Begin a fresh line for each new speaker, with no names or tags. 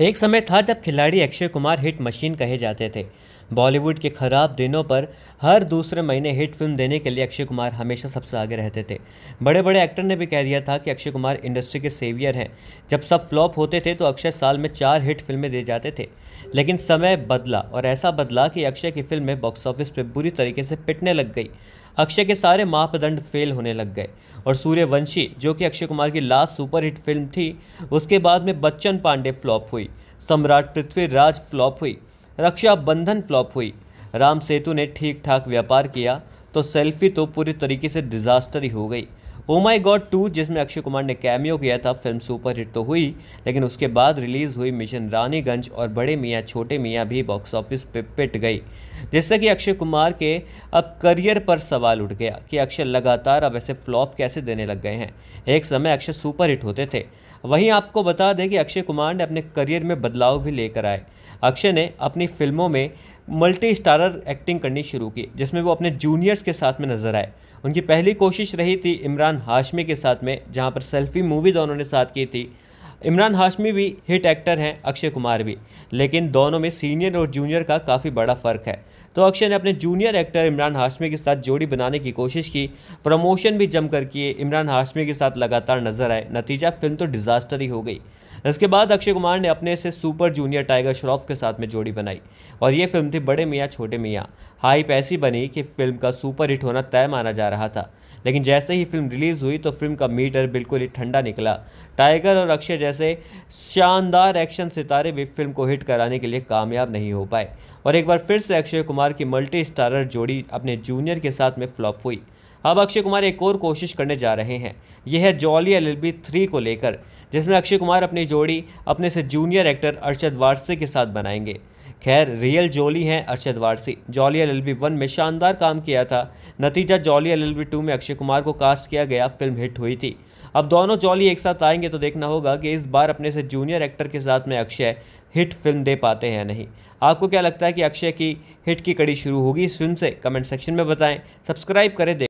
एक समय था जब खिलाड़ी अक्षय कुमार हिट मशीन कहे जाते थे बॉलीवुड के खराब दिनों पर हर दूसरे महीने हिट फिल्म देने के लिए अक्षय कुमार हमेशा सबसे आगे रहते थे बड़े बड़े एक्टर ने भी कह दिया था कि अक्षय कुमार इंडस्ट्री के सेवियर हैं जब सब फ्लॉप होते थे तो अक्षय साल में चार हिट फिल्में दे जाते थे लेकिन समय बदला और ऐसा बदला कि अक्षय की फिल्में बॉक्स ऑफिस पर बुरी तरीके से पिटने लग गई अक्षय के सारे मापदंड फेल होने लग गए और सूर्यवंशी जो कि अक्षय कुमार की लास्ट सुपरहिट फिल्म थी उसके बाद में बच्चन पांडे फ्लॉप हुई सम्राट पृथ्वीराज फ्लॉप हुई रक्षाबंधन फ्लॉप हुई राम सेतु ने ठीक ठाक व्यापार किया तो सेल्फी तो पूरी तरीके से डिजास्टर ही हो गई ओ माई गॉड टू जिसमें अक्षय कुमार ने कैमियो किया था फिल्म सुपर हिट तो हुई लेकिन उसके बाद रिलीज़ हुई मिशन रानीगंज और बड़े मियाँ छोटे मियाँ भी बॉक्स ऑफिस पे पिट गई जिससे कि अक्षय कुमार के अब करियर पर सवाल उठ गया कि अक्षय लगातार अब ऐसे फ्लॉप कैसे देने लग गए हैं एक समय अक्षय सुपर हिट होते थे वहीं आपको बता दें कि अक्षय कुमार ने अपने करियर में बदलाव भी लेकर आए अक्षय ने अपनी फिल्मों में मल्टी स्टारर एक्टिंग करनी शुरू की जिसमें वो अपने जूनियर्स के साथ में नजर आए उनकी पहली कोशिश रही थी इमरान हाशमी के साथ में जहाँ पर सेल्फी मूवी दोनों ने साथ की थी इमरान हाशमी भी हिट एक्टर हैं अक्षय कुमार भी लेकिन दोनों में सीनियर और जूनियर का काफ़ी बड़ा फ़र्क है तो अक्षय ने अपने जूनियर एक्टर इमरान हाशमी के साथ जोड़ी बनाने की कोशिश की प्रमोशन भी जमकर किए इमरान हाशमी के साथ लगातार नजर आए नतीजा फिल्म तो डिज़ास्टर ही हो गई इसके बाद अक्षय कुमार ने अपने से सुपर जूनियर टाइगर श्रॉफ के साथ में जोड़ी बनाई और ये फिल्म थी बड़े मियाँ छोटे मियाँ हाइप ऐसी बनी कि फिल्म का सुपर हिट होना तय माना जा रहा था लेकिन जैसे ही फिल्म रिलीज़ हुई तो फिल्म का मीटर बिल्कुल ही ठंडा निकला टाइगर और अक्षय जैसे शानदार एक्शन सितारे भी फिल्म को हिट कराने के लिए कामयाब नहीं हो पाए और एक बार फिर से अक्षय कुमार की मल्टी स्टारर जोड़ी अपने जूनियर के साथ में फ्लॉप हुई अब अक्षय कुमार एक और कोशिश करने जा रहे हैं यह है जॉली एल एल थ्री को लेकर जिसमें अक्षय कुमार अपनी जोड़ी अपने से जूनियर एक्टर अरशद वारसी के साथ बनाएंगे खैर रियल जोली हैं Arshad Warsi Jolly L L one में शानदार काम किया था नतीजा जॉली एल एल टू में अक्षय कुमार को कास्ट किया गया फिल्म हिट हुई थी अब दोनों जॉली एक साथ आएंगे तो देखना होगा कि इस बार अपने से जूनियर एक्टर के साथ में अक्षय हिट फिल्म दे पाते हैं नहीं आपको क्या लगता है कि अक्षय की हिट की कड़ी शुरू होगी इस फिल्म से कमेंट सेक्शन में बताएं सब्सक्राइब करें